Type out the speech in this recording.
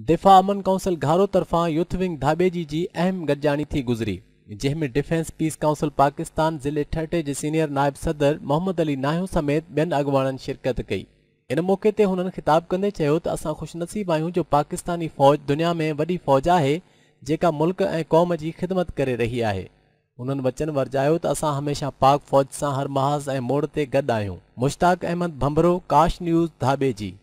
दिफ़ा अमन council घारो तरफा youth wing धाबेजी जी अहम गॾिजाणी थी गुज़री जैमें डिफेंस पीस काउंसिल पाकिस्तान ज़िले ठटे के सीनियर नायब सदर मोहम्मद अली नाहू समेत बेन अॻुवाणनि शिरकत कई इन मौक़े ते हुननि ख़िताब कंदे तो अस खुशनसीब ख़ुशिनसीब जो पाकिस्तानी फ़ौज दुनिया में वही फ़ौज है जेका मुल्क ए क़ौम की ख़िदमत कर रही है उन्हनि वचन वरजायो तो असां हमेशा पाक फ़ौज से हर महाज़ ए मोड़ ते गॾु आहियूं मुश्ताक अहमद भंभरो काश न्यूज़ धाबे जी